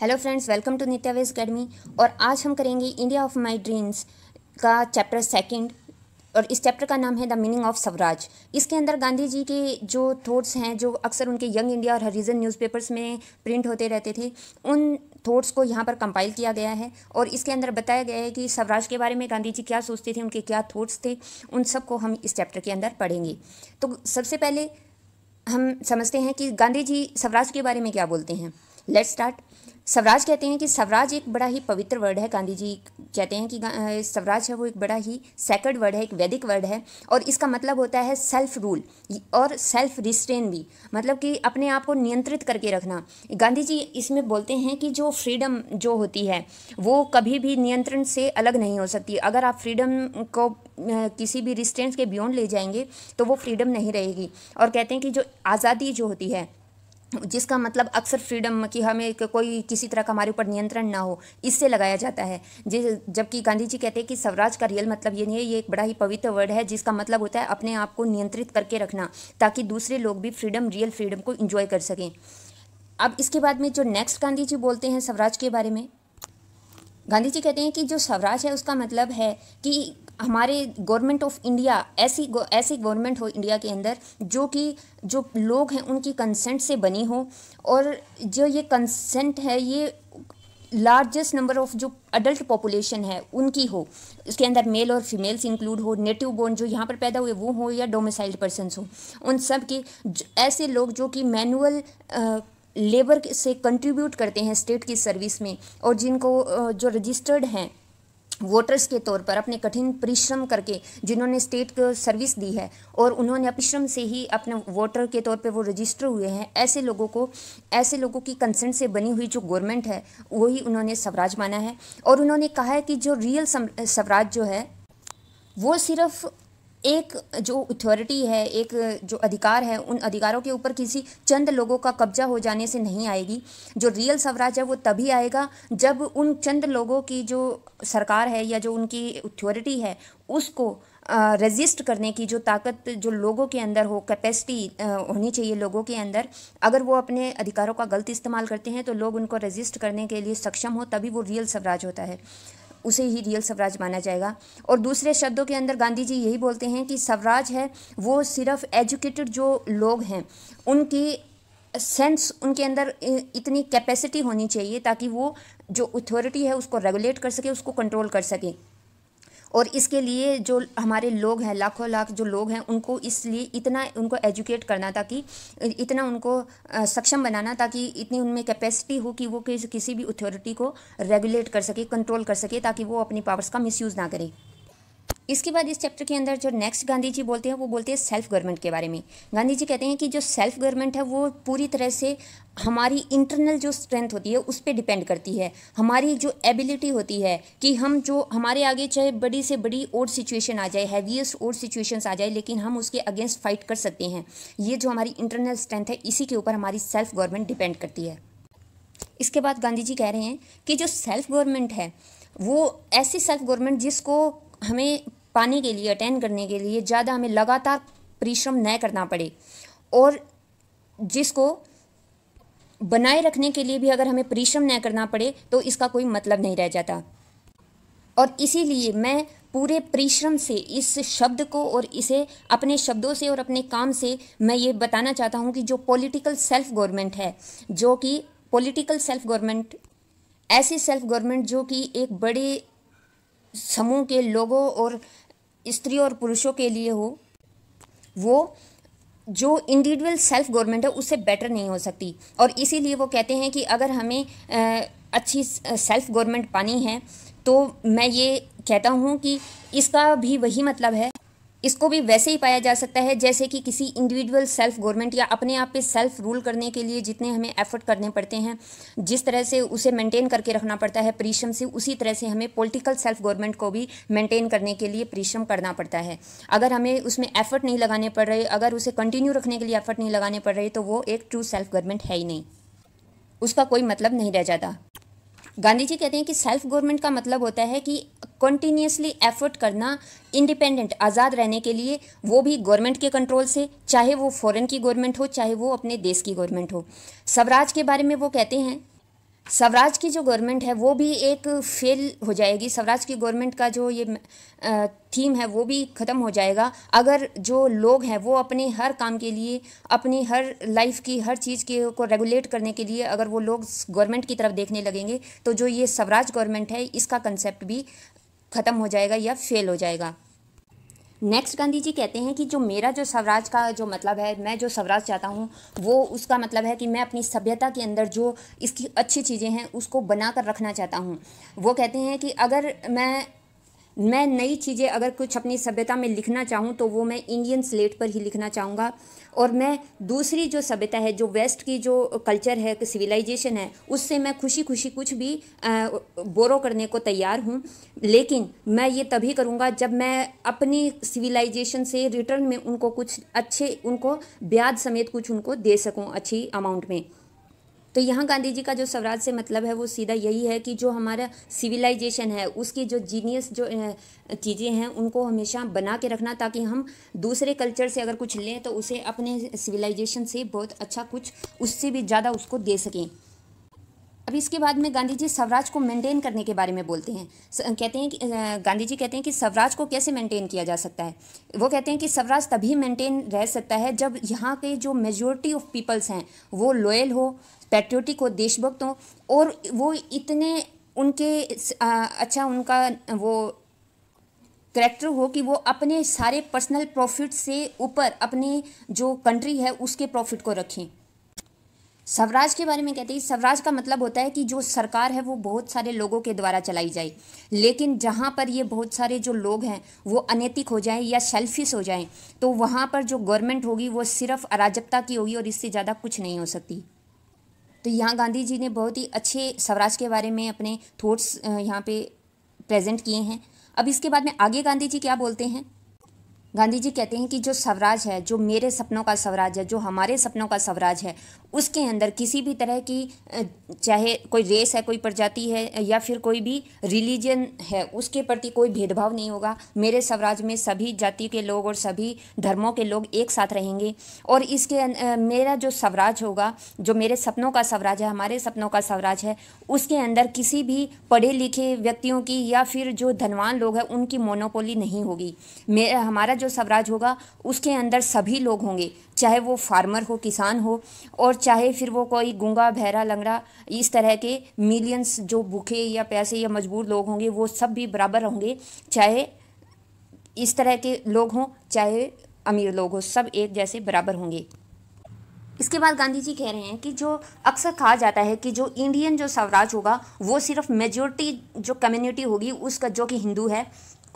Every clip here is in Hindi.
हेलो फ्रेंड्स वेलकम टू नित्यावेज अकेडमी और आज हम करेंगे इंडिया ऑफ माय ड्रीम्स का चैप्टर सेकंड और इस चैप्टर का नाम है द मीनिंग ऑफ स्वराज इसके अंदर गांधी जी के जो थॉट्स हैं जो अक्सर उनके यंग इंडिया और हरिजन न्यूज़पेपर्स में प्रिंट होते रहते थे उन थॉट्स को यहाँ पर कंपाइल किया गया है और इसके अंदर बताया गया है कि स्वराज के बारे में गांधी जी क्या सोचते थे उनके क्या थॉट्स थे उन सबको हम इस चैप्टर के अंदर पढ़ेंगे तो सबसे पहले हम समझते हैं कि गांधी जी स्वराज के बारे में क्या बोलते हैं लेट स्टार्ट स्वराज कहते हैं कि स्वराज एक बड़ा ही पवित्र वर्ड है गांधी जी कहते हैं कि स्वराज है वो एक बड़ा ही सेकंड वर्ड है एक वैदिक वर्ड है और इसका मतलब होता है सेल्फ रूल और सेल्फ रिस्ट्रेन भी मतलब कि अपने आप को नियंत्रित करके रखना गांधी जी इसमें बोलते हैं कि जो फ्रीडम जो होती है वो कभी भी नियंत्रण से अलग नहीं हो सकती अगर आप फ्रीडम को किसी भी रिस्ट्रेंस के बियॉन्ड ले जाएंगे तो वो फ्रीडम नहीं रहेगी और कहते हैं कि जो आज़ादी जो होती है जिसका मतलब अक्सर फ्रीडम कि हमें कोई किसी तरह का हमारे ऊपर नियंत्रण ना हो इससे लगाया जाता है जिस जबकि गांधी जी कहते हैं कि स्वराज का रियल मतलब ये नहीं है ये एक बड़ा ही पवित्र वर्ड है जिसका मतलब होता है अपने आप को नियंत्रित करके रखना ताकि दूसरे लोग भी फ्रीडम रियल फ्रीडम को इन्जॉय कर सकें अब इसके बाद में जो नेक्स्ट गांधी जी बोलते हैं स्वराज के बारे में गांधी जी कहते हैं कि जो स्वराज है उसका मतलब है कि हमारे गवर्नमेंट ऑफ इंडिया ऐसी ऐसी गवर्नमेंट हो इंडिया के अंदर जो कि जो लोग हैं उनकी कंसेंट से बनी हो और जो ये कंसेंट है ये लार्जेस्ट नंबर ऑफ जो अडल्ट पॉपुलेशन है उनकी हो उसके अंदर मेल और फीमेल्स इंक्लूड हो नेटिव बोर्न जो यहाँ पर पैदा हुए वो हो या डोमिसाइल्ड पर्सनस हो उन सब के ऐसे लोग जो कि मैनुअल लेबर से कंट्रीब्यूट करते हैं स्टेट की सर्विस में और जिनको जो रजिस्टर्ड हैं वोटर्स के तौर पर अपने कठिन परिश्रम करके जिन्होंने स्टेट को सर्विस दी है और उन्होंने परिश्रम से ही अपने वोटर के तौर पे वो रजिस्टर हुए हैं ऐसे लोगों को ऐसे लोगों की कंसेंट से बनी हुई जो गवर्नमेंट है वही उन्होंने स्वराज माना है और उन्होंने कहा है कि जो रियल स्वराज जो है वो सिर्फ एक जो अथॉरिटी है एक जो अधिकार है उन अधिकारों के ऊपर किसी चंद लोगों का कब्जा हो जाने से नहीं आएगी जो रियल स्वराज है वो तभी आएगा जब उन चंद लोगों की जो सरकार है या जो उनकी अथॉरिटी है उसको रजिस्ट करने की जो ताकत जो लोगों के अंदर हो कैपेसिटी होनी चाहिए लोगों के अंदर अगर वो अपने अधिकारों का गलत इस्तेमाल करते हैं तो लोग उनको रजिस्ट करने के लिए सक्षम हो तभी वो रियल स्वराज होता है उसे ही रियल स्वराज माना जाएगा और दूसरे शब्दों के अंदर गांधी जी यही बोलते हैं कि स्वराज है वो सिर्फ एजुकेटेड जो लोग हैं उनकी सेंस उनके अंदर इतनी कैपेसिटी होनी चाहिए ताकि वो जो अथॉरिटी है उसको रेगुलेट कर सके उसको कंट्रोल कर सके और इसके लिए जो हमारे लोग हैं लाखों लाख जो लोग हैं उनको इसलिए इतना उनको एजुकेट करना ताकि इतना उनको सक्षम बनाना ताकि इतनी उनमें कैपेसिटी हो कि वो किसी भी अथॉरिटी को रेगुलेट कर सके कंट्रोल कर सके ताकि वो अपनी पावर्स का मिसयूज़ ना करें इसके बाद इस चैप्टर के अंदर जो नेक्स्ट गांधी जी बोलते हैं वो बोलते हैं सेल्फ गवर्नमेंट के बारे में गांधी जी कहते हैं कि जो सेल्फ गवर्नमेंट है वो पूरी तरह से हमारी इंटरनल जो स्ट्रेंथ होती है उस पर डिपेंड करती है हमारी जो एबिलिटी होती है कि हम जो हमारे आगे चाहे बड़ी से बड़ी और सिचुएशन आ जाए हैवीएस्ट और सिचुएशन आ जाए लेकिन हम उसके अगेंस्ट फाइट कर सकते हैं ये जो हमारी इंटरनल स्ट्रेंथ है इसी के ऊपर हमारी सेल्फ गवर्नमेंट डिपेंड करती है इसके बाद गांधी जी कह रहे हैं कि जो सेल्फ गवर्नमेंट है वो ऐसी सेल्फ गवर्नमेंट जिसको हमें पाने के लिए अटेंड करने के लिए ज़्यादा हमें लगातार परिश्रम न करना पड़े और जिसको बनाए रखने के लिए भी अगर हमें परिश्रम न करना पड़े तो इसका कोई मतलब नहीं रह जाता और इसीलिए मैं पूरे परिश्रम से इस शब्द को और इसे अपने शब्दों से और अपने काम से मैं ये बताना चाहता हूँ कि जो पॉलिटिकल सेल्फ गवर्नमेंट है जो कि पॉलिटिकल सेल्फ गवर्नमेंट ऐसी सेल्फ गवर्नमेंट जो कि एक बड़े समूह के लोगों और स्त्री और पुरुषों के लिए हो वो जो इंडिविजुअल सेल्फ गवर्नमेंट है उससे बेटर नहीं हो सकती और इसीलिए वो कहते हैं कि अगर हमें अच्छी सेल्फ गवर्नमेंट पानी है तो मैं ये कहता हूँ कि इसका भी वही मतलब है इसको भी वैसे ही पाया जा सकता है जैसे कि किसी इंडिविजुअल सेल्फ गवर्नमेंट या अपने आप पे सेल्फ रूल करने के लिए जितने हमें एफर्ट करने पड़ते हैं जिस तरह से उसे मेंटेन करके रखना पड़ता है परिश्रम से उसी तरह से हमें पॉलिटिकल सेल्फ गवर्नमेंट को भी मेंटेन करने के लिए परिश्रम करना पड़ता है अगर हमें उसमें एफर्ट नहीं लगाने पड़ रहे अगर उसे कंटिन्यू रखने के लिए एफर्ट नहीं लगाने पड़ रहे तो वो एक ट्रू सेल्फ गवर्नमेंट है ही नहीं उसका कोई मतलब नहीं रह जाता गांधी जी कहते हैं कि सेल्फ गवर्नमेंट का मतलब होता है कि कंटिन्यूसली एफर्ट करना इंडिपेंडेंट आज़ाद रहने के लिए वो भी गवर्नमेंट के कंट्रोल से चाहे वो फॉरेन की गवर्नमेंट हो चाहे वो अपने देश की गवर्नमेंट हो स्वराज के बारे में वो कहते हैं स्वराज की जो गवर्नमेंट है वो भी एक फेल हो जाएगी स्वराज की गवर्नमेंट का जो ये थीम है वो भी ख़त्म हो जाएगा अगर जो लोग हैं वो अपने हर काम के लिए अपनी हर लाइफ की हर चीज़ के को रेगुलेट करने के लिए अगर वो लोग गवर्नमेंट की तरफ देखने लगेंगे तो जो ये स्वराज गवर्नमेंट है इसका कंसेप्ट भी ख़त्म हो जाएगा या फेल हो जाएगा नेक्स्ट गांधी जी कहते हैं कि जो मेरा जो स्वराज का जो मतलब है मैं जो स्वराज चाहता हूँ वो उसका मतलब है कि मैं अपनी सभ्यता के अंदर जो इसकी अच्छी चीज़ें हैं उसको बना कर रखना चाहता हूँ वो कहते हैं कि अगर मैं मैं नई चीज़ें अगर कुछ अपनी सभ्यता में लिखना चाहूँ तो वो मैं इंडियन स्लेट पर ही लिखना चाहूँगा और मैं दूसरी जो सभ्यता है जो वेस्ट की जो कल्चर है सिविलाइजेशन है उससे मैं खुशी खुशी कुछ भी बोरो करने को तैयार हूँ लेकिन मैं ये तभी करूँगा जब मैं अपनी सिविलाइजेशन से रिटर्न में उनको कुछ अच्छे उनको ब्याज समेत कुछ उनको दे सकूँ अच्छी अमाउंट में तो यहाँ गांधी जी का जो स्वराज से मतलब है वो सीधा यही है कि जो हमारा सिविलाइजेशन है उसकी जो जीनियस जो चीज़ें हैं उनको हमेशा बना के रखना ताकि हम दूसरे कल्चर से अगर कुछ लें तो उसे अपने सिविलाइजेशन से बहुत अच्छा कुछ उससे भी ज़्यादा उसको दे सकें अब इसके बाद में गांधी जी स्वराज को मेंटेन करने के बारे में बोलते हैं कहते हैं कि गांधी जी कहते हैं कि स्वराज को कैसे मेंटेन किया जा सकता है वो कहते हैं कि स्वराज तभी मेंटेन रह सकता है जब यहाँ के जो मेजोरिटी ऑफ पीपल्स हैं वो लॉयल हो पैट्रियोटिक हो देशभक्त हो और वो इतने उनके अच्छा उनका वो करेक्टर हो कि वो अपने सारे पर्सनल प्रॉफिट से ऊपर अपने जो कंट्री है उसके प्रॉफिट को रखें स्वराज के बारे में कहते हैं स्वराज का मतलब होता है कि जो सरकार है वो बहुत सारे लोगों के द्वारा चलाई जाए लेकिन जहाँ पर ये बहुत सारे जो लोग हैं वो अनैतिक हो जाएं या सेल्फिश हो जाएं तो वहाँ पर जो गवर्नमेंट होगी वो सिर्फ अराजकता की होगी और इससे ज़्यादा कुछ नहीं हो सकती तो यहाँ गांधी जी ने बहुत ही अच्छे स्वराज के बारे में अपने थॉट्स यहाँ पे प्रेजेंट किए हैं अब इसके बाद में आगे गांधी जी क्या बोलते हैं गांधी जी कहते हैं कि जो स्वराज है जो मेरे सपनों का स्वराज है जो हमारे सपनों का स्वराज है उसके अंदर किसी भी तरह की चाहे कोई रेस है कोई प्रजाति है या फिर कोई भी रिलीजन है उसके प्रति कोई भेदभाव नहीं होगा मेरे स्वराज में सभी जाति के लोग और सभी धर्मों के लोग एक साथ रहेंगे और इसके अं, मेरा जो स्वराज होगा जो मेरे सपनों का स्वराज है हमारे सपनों का स्वराज है उसके अंदर किसी भी पढ़े लिखे व्यक्तियों की या फिर जो धनवान लोग हैं उनकी मोनोपोली नहीं होगी मेरा हमारा जो जो स्वराज होगा उसके अंदर सभी लोग होंगे चाहे वो फार्मर हो किसान हो और चाहे फिर वो कोई गुंगा भैरा लंगड़ा इस तरह के मिलियंस जो भूखे या पैसे या मजबूर लोग होंगे वो सब भी बराबर होंगे चाहे इस तरह के लोग हों चाहे अमीर लोग हों सब एक जैसे बराबर होंगे इसके बाद गांधी जी कह रहे हैं कि जो अक्सर कहा जाता है कि जो इंडियन जो स्वराज होगा वो सिर्फ मेजोरिटी जो कम्युनिटी होगी उसका जो कि हिंदू है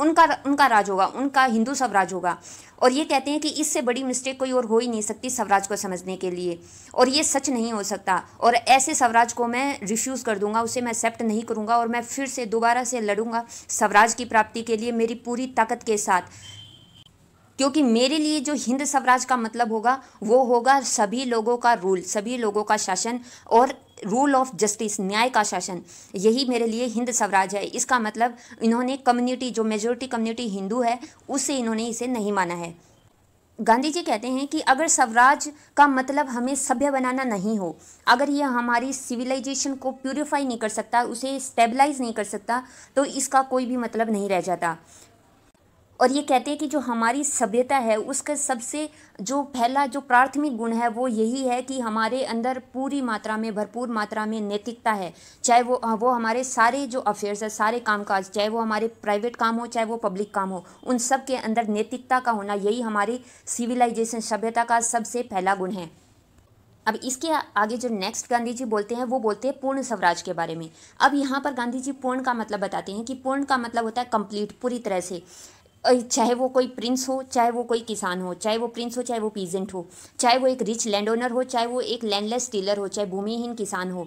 उनका उनका राज होगा उनका हिंदू स्वराज होगा और ये कहते हैं कि इससे बड़ी मिस्टेक कोई और हो ही नहीं सकती स्वराज को समझने के लिए और ये सच नहीं हो सकता और ऐसे स्वराज को मैं रिफ्यूज़ कर दूंगा उसे मैं एक्सेप्ट नहीं करूँगा और मैं फिर से दोबारा से लड़ूंगा स्वराज की प्राप्ति के लिए मेरी पूरी ताकत के साथ क्योंकि मेरे लिए जो हिंद स्वराज का मतलब होगा वो होगा सभी लोगों का रूल सभी लोगों का शासन और रूल ऑफ जस्टिस न्याय का शासन यही मेरे लिए हिंद स्वराज है इसका मतलब इन्होंने कम्युनिटी जो मेजोरिटी कम्युनिटी हिंदू है उससे इन्होंने इसे नहीं माना है गांधी जी कहते हैं कि अगर स्वराज का मतलब हमें सभ्य बनाना नहीं हो अगर यह हमारी सिविलाइजेशन को प्यूरिफाई नहीं कर सकता उसे स्टेबलाइज नहीं कर सकता तो इसका कोई भी मतलब नहीं रह जाता और ये कहते हैं कि जो हमारी सभ्यता है उसका सबसे जो पहला जो प्राथमिक गुण है वो यही है कि हमारे अंदर पूरी मात्रा में भरपूर मात्रा में नैतिकता है चाहे वो हाँ, वो हमारे सारे जो अफेयर्स है सारे कामकाज चाहे वो हमारे प्राइवेट काम हो चाहे वो पब्लिक काम हो उन सब के अंदर नैतिकता का होना यही हमारी सिविलाइजेशन सभ्यता का सबसे पहला गुण है अब इसके आगे जो नेक्स्ट गांधी जी बोलते हैं वो बोलते हैं पूर्ण स्वराज के बारे में अब यहाँ पर गांधी जी पूर्ण का मतलब बताते हैं कि पूर्ण का मतलब होता है कंप्लीट पूरी तरह से चाहे वो कोई प्रिंस हो चाहे वो कोई किसान हो चाहे वो प्रिंस हो चाहे वो पीजेंट हो चाहे वो एक रिच लैंड ओनर हो चाहे वो एक लैंडलेस डीलर हो चाहे भूमिहीन किसान हो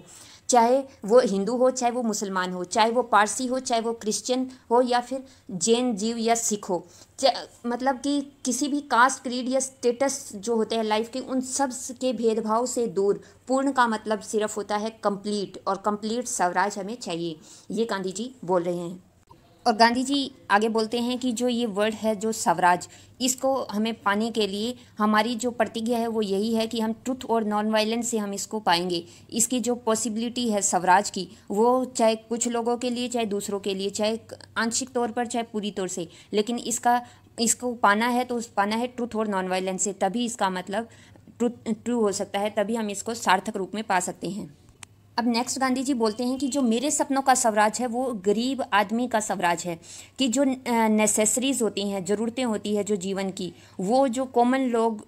चाहे वो हिंदू हो चाहे वो मुसलमान हो चाहे वो पारसी हो चाहे वो क्रिश्चियन हो या फिर जैन जीव या सिख हो मतलब कि किसी भी कास्ट क्रीड या स्टेटस जो होते हैं लाइफ के उन सब के भेदभाव से दूर पूर्ण का मतलब सिर्फ होता है कंप्लीट और कंप्लीट स्वराज हमें चाहिए ये गांधी जी बोल रहे हैं और गांधी जी आगे बोलते हैं कि जो ये वर्ड है जो स्वराज इसको हमें पाने के लिए हमारी जो प्रतिज्ञा है वो यही है कि हम ट्रुथ और नॉन वायलेंस से हम इसको पाएंगे इसकी जो पॉसिबिलिटी है स्वराज की वो चाहे कुछ लोगों के लिए चाहे दूसरों के लिए चाहे आंशिक तौर पर चाहे पूरी तौर से लेकिन इसका इसको पाना है तो उस पाना है ट्रुथ और नॉन वायलेंस से तभी इसका मतलब ट्रू ट्रू हो सकता है तभी हम इसको सार्थक रूप में पा सकते हैं अब नेक्स्ट गांधी जी बोलते हैं कि जो मेरे सपनों का स्वराज है वो गरीब आदमी का स्वराज है कि जो नेसेसरीज होती हैं ज़रूरतें होती हैं जो जीवन की वो जो कॉमन लोग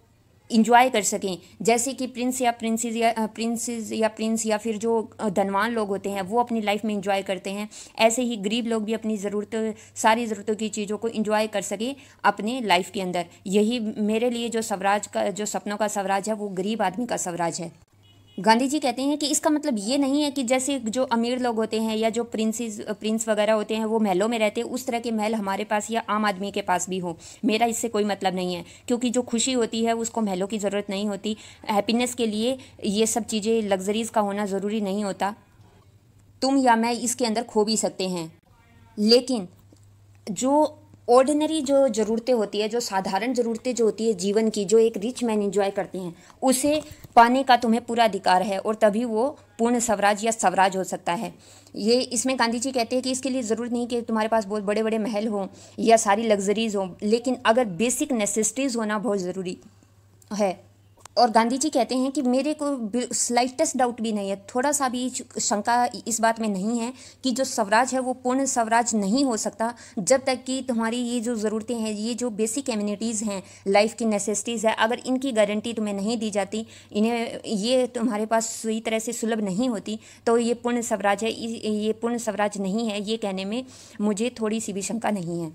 इंजॉय कर सकें जैसे कि प्रिंस या प्रिंसेस या प्रिंसेस या प्रिंस या फिर जो धनवान लोग होते हैं वो अपनी लाइफ में इंजॉय करते हैं ऐसे ही गरीब लोग भी अपनी ज़रूरतों सारी ज़रूरतों की चीज़ों को इंजॉय कर सकें अपने लाइफ के अंदर यही मेरे लिए जो स्वराज का जो सपनों का स्वराज है वो गरीब आदमी का स्वराज है गांधी जी कहते हैं कि इसका मतलब ये नहीं है कि जैसे जो अमीर लोग होते हैं या जो प्रिंसेस प्रिंस वगैरह होते हैं वो महलों में रहते हैं उस तरह के महल हमारे पास या आम आदमी के पास भी हो मेरा इससे कोई मतलब नहीं है क्योंकि जो खुशी होती है उसको महलों की ज़रूरत नहीं होती हैप्पीनेस के लिए ये सब चीज़ें लग्जरीज़ का होना ज़रूरी नहीं होता तुम या मैं इसके अंदर खो भी सकते हैं लेकिन जो ऑर्डिनरी जो ज़रूरतें होती है जो साधारण ज़रूरतें जो होती है जीवन की जो एक रिच मैन इंजॉय करते हैं उसे पाने का तुम्हें पूरा अधिकार है और तभी वो पूर्ण स्वराज या स्वराज हो सकता है ये इसमें गांधी जी कहते हैं कि इसके लिए ज़रूरत नहीं कि तुम्हारे पास बहुत बड़े बड़े महल हों या सारी लग्जरीज़ हों लेकिन अगर बेसिक नेसेसिटीज़ होना बहुत ज़रूरी है और गांधी जी कहते हैं कि मेरे को स्लाइटेस्ट डाउट भी नहीं है थोड़ा सा भी शंका इस बात में नहीं है कि जो स्वराज है वो पूर्ण स्वराज नहीं हो सकता जब तक कि तुम्हारी ये जो ज़रूरतें हैं ये जो बेसिक कम्यूनिटीज़ हैं लाइफ की नेसेसिटीज़ है अगर इनकी गारंटी तुम्हें नहीं दी जाती इन्हें ये तुम्हारे पास सही तरह से सुलभ नहीं होती तो ये पूर्ण स्वराज है ये पूर्ण स्वराज नहीं है ये कहने में मुझे थोड़ी सी भी शंका नहीं है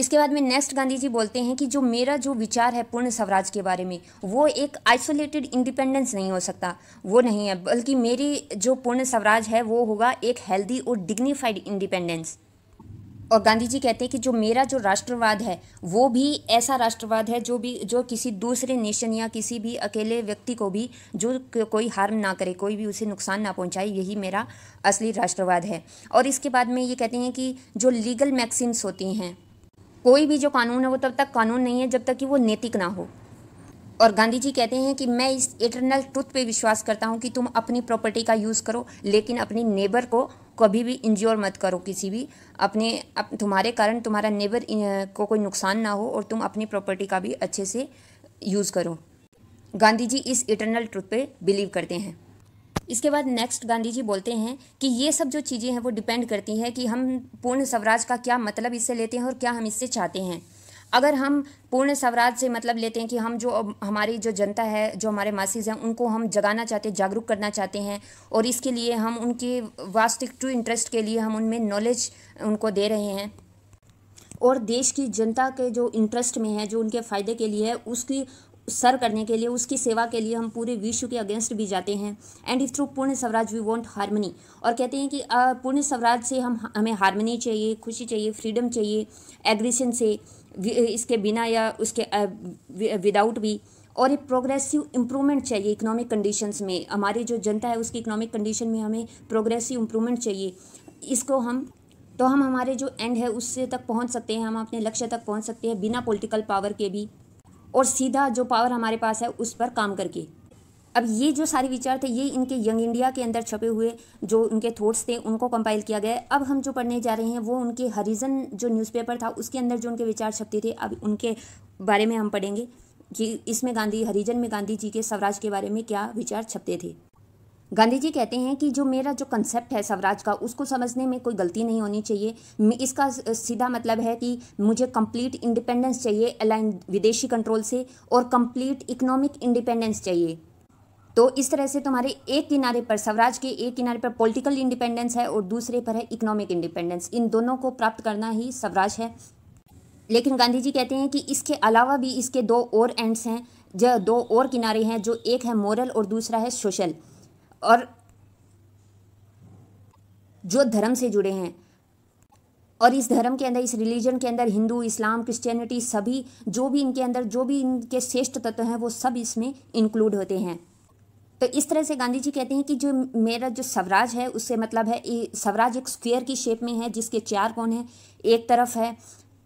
इसके बाद में नेक्स्ट गांधी जी बोलते हैं कि जो मेरा जो विचार है पूर्ण स्वराज के बारे में वो एक आइसोलेटेड इंडिपेंडेंस नहीं हो सकता वो नहीं है बल्कि मेरी जो पूर्ण स्वराज है वो होगा एक हेल्दी और डिग्निफाइड इंडिपेंडेंस और गांधी जी कहते हैं कि जो मेरा जो राष्ट्रवाद है वो भी ऐसा राष्ट्रवाद है जो भी जो किसी दूसरे नेशन या किसी भी अकेले व्यक्ति को भी जो कोई हार्म ना करे कोई भी उसे नुकसान ना पहुंचाए यही मेरा असली राष्ट्रवाद है और इसके बाद में ये कहते हैं कि जो लीगल मैक्सिम्स होती हैं कोई भी जो कानून है वो तब तक कानून नहीं है जब तक कि वो नैतिक ना हो और गांधी जी कहते हैं कि मैं इस इटरनल ट्रुथ पे विश्वास करता हूँ कि तुम अपनी प्रॉपर्टी का यूज़ करो लेकिन अपनी नेबर को कभी भी इंज्योर मत करो किसी भी अपने अप, तुम्हारे कारण तुम्हारा नेबर को कोई नुकसान ना हो और तुम अपनी प्रॉपर्टी का भी अच्छे से यूज़ करो गांधी जी इस इटरनल ट्रुथ पे बिलीव करते हैं इसके बाद नेक्स्ट गांधी जी बोलते हैं कि ये सब जो चीज़ें हैं वो डिपेंड करती हैं कि हम पूर्ण स्वराज का क्या मतलब इससे लेते हैं और क्या हम इससे चाहते हैं अगर हम पूर्ण स्वराज से मतलब लेते हैं कि हम जो हमारी जो जनता है जो हमारे मासीज हैं उनको हम जगाना चाहते हैं जागरूक करना चाहते हैं और इसके लिए हम उनके वास्तविक ट्रू इंटरेस्ट के लिए हम उनमें नॉलेज उनको दे रहे हैं और देश की जनता के जो इंटरेस्ट में है जो उनके फ़ायदे के लिए है उसकी सर करने के लिए उसकी सेवा के लिए हम पूरे विश्व के अगेंस्ट भी जाते हैं एंड इफ थ्रू पूर्ण स्वराज वी वांट हारमनी और कहते हैं कि पूर्ण स्वराज से हम हमें हारमनी चाहिए खुशी चाहिए फ्रीडम चाहिए एग्रेशन से इसके बिना या उसके विदाउट भी और एक प्रोग्रेसिव इम्प्रूवमेंट चाहिए इकोनॉमिक कंडीशंस में हमारी जो जनता है उसकी इकोनॉमिक कंडीशन में हमें प्रोग्रेसिव इम्प्रूवमेंट चाहिए इसको हम तो हम हमारे जो एंड है उससे तक पहुंच सकते हैं हम अपने लक्ष्य तक पहुंच सकते हैं बिना पॉलिटिकल पावर के भी और सीधा जो पावर हमारे पास है उस पर काम करके अब ये जो सारे विचार थे ये इनके यंग इंडिया के अंदर छपे हुए जो उनके थॉट्स थे उनको कंपाइल किया गया अब हम जो पढ़ने जा रहे हैं वो उनके हरिजन जो न्यूज़पेपर था उसके अंदर जो उनके विचार छपते थे अब उनके बारे में हम पढ़ेंगे कि इसमें गांधी हरिजन में गांधी जी के स्वराज के बारे में क्या विचार छपते थे गांधी जी कहते हैं कि जो मेरा जो कंसेप्ट है स्वराज का उसको समझने में कोई गलती नहीं होनी चाहिए इसका सीधा मतलब है कि मुझे कंप्लीट इंडिपेंडेंस चाहिए अलाइन विदेशी कंट्रोल से और कंप्लीट इकोनॉमिक इंडिपेंडेंस चाहिए तो इस तरह से तुम्हारे एक किनारे पर स्वराज के एक किनारे पर पॉलिटिकल इंडिपेंडेंस है और दूसरे पर है इकोनॉमिक इंडिपेंडेंस इन दोनों को प्राप्त करना ही स्वराज है लेकिन गांधी जी कहते हैं कि इसके अलावा भी इसके दो और एंड्स हैं जो दो और किनारे हैं जो एक है मॉरल और दूसरा है सोशल और जो धर्म से जुड़े हैं और इस धर्म के अंदर इस रिलीजन के अंदर हिंदू इस्लाम क्रिश्चियनिटी सभी जो भी इनके अंदर जो भी इनके श्रेष्ठ तत्व हैं वो सब इसमें इंक्लूड होते हैं तो इस तरह से गांधी जी कहते हैं कि जो मेरा जो स्वराज है उससे मतलब है स्वराज एक स्क्वेयर की शेप में है जिसके चार कोण हैं एक तरफ है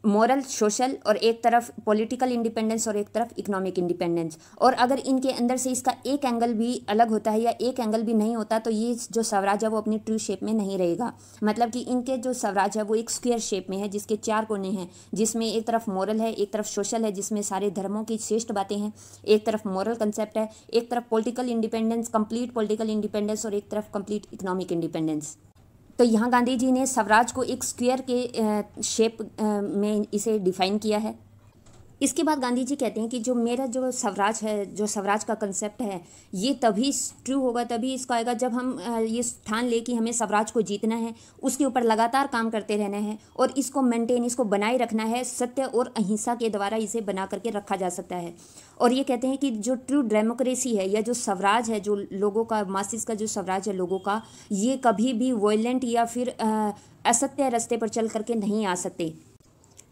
मॉरल सोशल और एक तरफ पॉलिटिकल इंडिपेंडेंस और एक तरफ इकोनॉमिक इंडिपेंडेंस और अगर इनके अंदर से इसका एक एंगल भी अलग होता है या एक एंगल भी नहीं होता तो ये जो स्वराज है वो अपनी ट्रू शेप में नहीं रहेगा मतलब कि इनके जो स्वराज है वो एक स्क्वेयर शेप में है जिसके चार कोने हैं जिसमें एक तरफ मॉरल है एक तरफ सोशल है जिसमें सारे धर्मों की श्रेष्ठ बातें हैं एक तरफ मॉरल कंसेप्ट है एक तरफ political independence complete political independence और एक तरफ कम्प्लीट इकोनॉमिक इंडिपेंडेंस तो यहाँ गांधी जी ने स्वराज को एक स्क्वायर के शेप में इसे डिफाइन किया है इसके बाद गांधी जी कहते हैं कि जो मेरा जो स्वराज है जो स्वराज का कंसेप्ट है ये तभी ट्रू होगा तभी इसको आएगा जब हम ये स्थान ले कि हमें स्वराज को जीतना है उसके ऊपर लगातार काम करते रहना है और इसको मेंटेन इसको बनाए रखना है सत्य और अहिंसा के द्वारा इसे बना करके रखा जा सकता है और ये कहते हैं कि जो ट्रू डेमोक्रेसी है या जो स्वराज है जो लोगों का मासिस का जो स्वराज है लोगों का ये कभी भी वॉयलेंट या फिर असत्य रास्ते पर चल करके नहीं आ सकते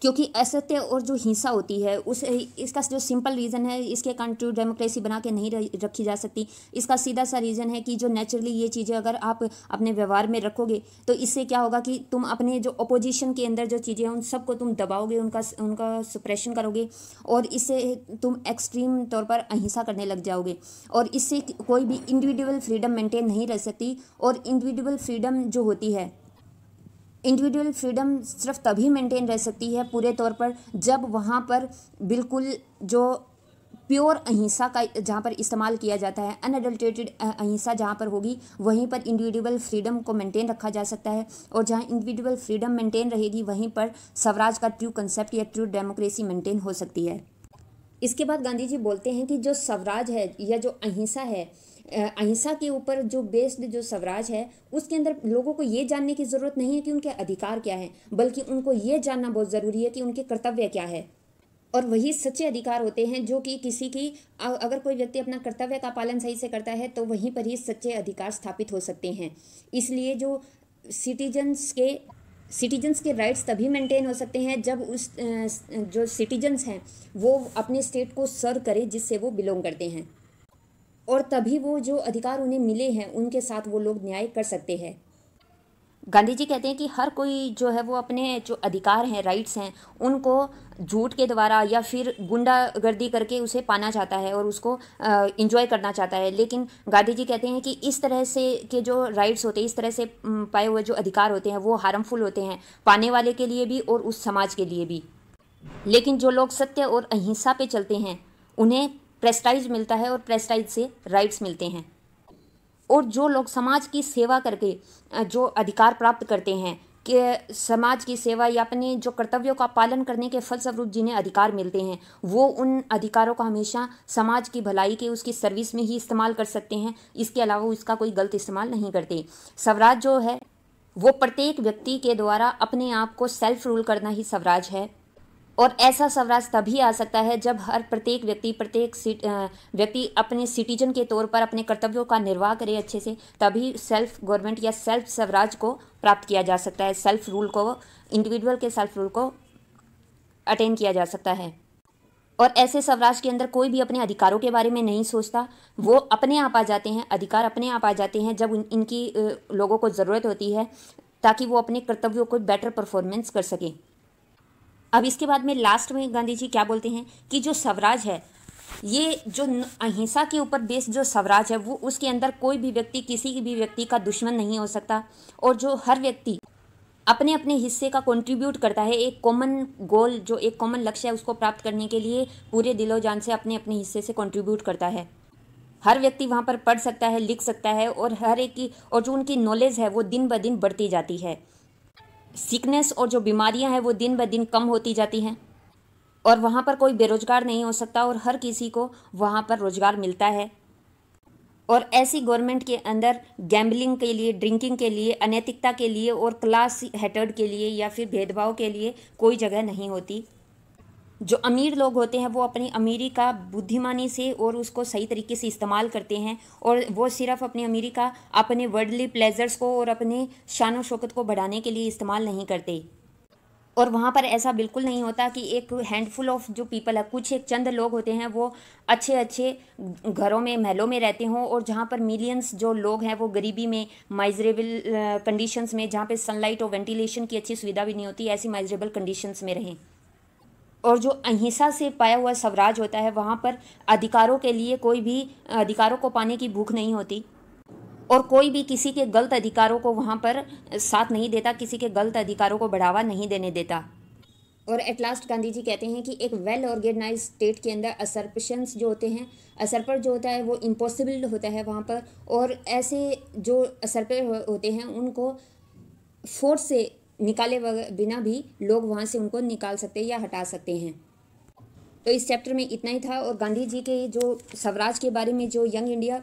क्योंकि असत्य और जो हिंसा होती है उस इसका जो सिंपल रीज़न है इसके कारण टू तो डेमोक्रेसी बना के नहीं रखी जा सकती इसका सीधा सा रीज़न है कि जो नेचुरली ये चीज़ें अगर आप अपने व्यवहार में रखोगे तो इससे क्या होगा कि तुम अपने जो अपोजिशन के अंदर जो चीज़ें हैं उन सबको तुम दबाओगे उनका उनका सुप्रेशन करोगे और इससे तुम एक्सट्रीम तौर पर अहिंसा करने लग जाओगे और इससे कोई भी इंडिविजुअल फ्रीडम मेंटेन नहीं रह सकती और इंडिविजुअल फ्रीडम जो होती है इंडिविजुअल फ्रीडम सिर्फ तभी मेंटेन रह सकती है पूरे तौर पर जब वहाँ पर बिल्कुल जो प्योर अहिंसा का जहाँ पर इस्तेमाल किया जाता है अनएडल्टेटेड अहिंसा जहाँ पर होगी वहीं पर इंडिविजुअल फ्रीडम को मेंटेन रखा जा सकता है और जहाँ इंडिविजुअल फ्रीडम मेंटेन रहेगी वहीं पर स्वराज का ट्रू कंसेप्ट या ट्रू डेमोक्रेसी मेंटेन हो सकती है इसके बाद गांधी जी बोलते हैं कि जो स्वराज है या जो अहिंसा है अहिंसा के ऊपर जो बेस्ड जो स्वराज है उसके अंदर लोगों को ये जानने की ज़रूरत नहीं है कि उनके अधिकार क्या हैं बल्कि उनको ये जानना बहुत ज़रूरी है कि उनके कर्तव्य क्या है और वही सच्चे अधिकार होते हैं जो कि किसी की अगर कोई व्यक्ति अपना कर्तव्य का पालन सही से करता है तो वहीं पर ही सच्चे अधिकार स्थापित हो सकते हैं इसलिए जो सिटीजन्स के सिटीजन्स के राइट्स तभी मेंटेन हो सकते हैं जब उस जो सिटीजन्स हैं वो अपने स्टेट को सर्व करें जिससे वो बिलोंग करते हैं और तभी वो जो अधिकार उन्हें मिले हैं उनके साथ वो लोग न्याय कर सकते हैं गांधी जी कहते हैं कि हर कोई जो है वो अपने जो अधिकार हैं राइट्स हैं उनको झूठ के द्वारा या फिर गुंडागर्दी करके उसे पाना चाहता है और उसको इंजॉय करना चाहता है लेकिन गांधी जी कहते हैं कि इस तरह से के जो राइट्स होते हैं इस तरह से पाए हुए जो अधिकार होते हैं वो हार्मफुल होते हैं पाने वाले के लिए भी और उस समाज के लिए भी लेकिन जो लोग सत्य और अहिंसा पे चलते हैं उन्हें प्रेस्टाइज मिलता है और प्रेस्टाइज से राइट्स मिलते हैं और जो लोग समाज की सेवा करके जो अधिकार प्राप्त करते हैं कि समाज की सेवा या अपने जो कर्तव्यों का पालन करने के फलस्वरूप जिन्हें अधिकार मिलते हैं वो उन अधिकारों का हमेशा समाज की भलाई के उसकी सर्विस में ही इस्तेमाल कर सकते हैं इसके अलावा इसका कोई गलत इस्तेमाल नहीं करते स्वराज जो है वो प्रत्येक व्यक्ति के द्वारा अपने आप को सेल्फ रूल करना ही स्वराज है और ऐसा स्वराज तभी आ सकता है जब हर प्रत्येक व्यक्ति प्रत्येक व्यक्ति अपने सिटीजन के तौर पर अपने कर्तव्यों का निर्वाह करे अच्छे से तभी सेल्फ गवर्नमेंट या सेल्फ स्वराज को प्राप्त किया जा सकता है सेल्फ रूल को इंडिविजुअल के सेल्फ रूल को अटेन किया जा सकता है और ऐसे स्वराज के अंदर कोई भी अपने अधिकारों के बारे में नहीं सोचता वो अपने आप आ जाते हैं अधिकार अपने आप आ जाते हैं जब इनकी लोगों को ज़रूरत होती है ताकि वो अपने कर्तव्यों को बेटर परफॉर्मेंस कर सकें अब इसके बाद में लास्ट में गांधी जी क्या बोलते हैं कि जो स्वराज है ये जो अहिंसा के ऊपर बेस जो स्वराज है वो उसके अंदर कोई भी व्यक्ति किसी भी व्यक्ति का दुश्मन नहीं हो सकता और जो हर व्यक्ति अपने अपने हिस्से का कंट्रीब्यूट करता है एक कॉमन गोल जो एक कॉमन लक्ष्य है उसको प्राप्त करने के लिए पूरे दिलो जान से अपने अपने हिस्से से कंट्रीब्यूट करता है हर व्यक्ति वहाँ पर पढ़ सकता है लिख सकता है और हर एक की और जो उनकी नॉलेज है वो दिन ब दिन बढ़ती जाती है सिकनेस और जो बीमारियां हैं वो दिन ब दिन कम होती जाती हैं और वहाँ पर कोई बेरोजगार नहीं हो सकता और हर किसी को वहाँ पर रोज़गार मिलता है और ऐसी गवर्नमेंट के अंदर गैम्बलिंग के लिए ड्रिंकिंग के लिए अनैतिकता के लिए और क्लास हेटर्ड के लिए या फिर भेदभाव के लिए कोई जगह नहीं होती जो अमीर लोग होते हैं वो अपनी अमीरी का बुद्धिमानी से और उसको सही तरीके से इस्तेमाल करते हैं और वो सिर्फ अपनी अमीरी का अपने वर्डली प्लेजर्स को और अपने शान शौकत को बढ़ाने के लिए इस्तेमाल नहीं करते और वहाँ पर ऐसा बिल्कुल नहीं होता कि एक हैंडफुल ऑफ जो पीपल है कुछ एक चंद लोग होते हैं वो अच्छे अच्छे घरों में महलों में रहते हों और जहाँ पर मिलियंस जो लोग हैं वो गरीबी में माइजरेबल कंडीशंस uh, में जहाँ पे सनलाइट और वेंटिलेशन की अच्छी सुविधा भी नहीं होती ऐसी माइजरेबल कंडीशंस में रहें और जो अहिंसा से पाया हुआ स्वराज होता है वहाँ पर अधिकारों के लिए कोई भी अधिकारों को पाने की भूख नहीं होती और कोई भी किसी के गलत अधिकारों को वहाँ पर साथ नहीं देता किसी के गलत अधिकारों को बढ़ावा नहीं देने देता और एट लास्ट गांधी जी कहते हैं कि एक वेल ऑर्गेनाइज स्टेट के अंदर असर्पशंस जो होते हैं असरपर जो होता है वो इम्पॉसिबल होता है वहाँ पर और ऐसे जो असर्पर होते हैं उनको फोर्स से निकाले बिना भी लोग वहाँ से उनको निकाल सकते या हटा सकते हैं तो इस चैप्टर में इतना ही था और गांधी जी के जो स्वराज के बारे में जो यंग इंडिया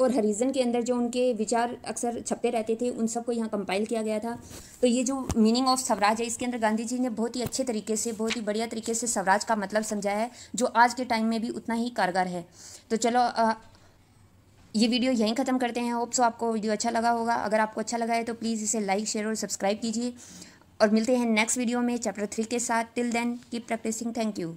और हरिजन के अंदर जो उनके विचार अक्सर छपते रहते थे उन सबको यहाँ कंपाइल किया गया था तो ये जो मीनिंग ऑफ स्वराज है इसके अंदर गांधी जी ने बहुत ही अच्छे तरीके से बहुत ही बढ़िया तरीके से स्वराज का मतलब समझाया है जो आज के टाइम में भी उतना ही कारगर है तो चलो आ, ये वीडियो यहीं ख़त्म करते हैं होप सो आपको वीडियो अच्छा लगा होगा अगर आपको अच्छा लगा है तो प्लीज़ इसे लाइक शेयर और सब्सक्राइब कीजिए और मिलते हैं नेक्स्ट वीडियो में चैप्टर थ्री के साथ till then keep practising thank you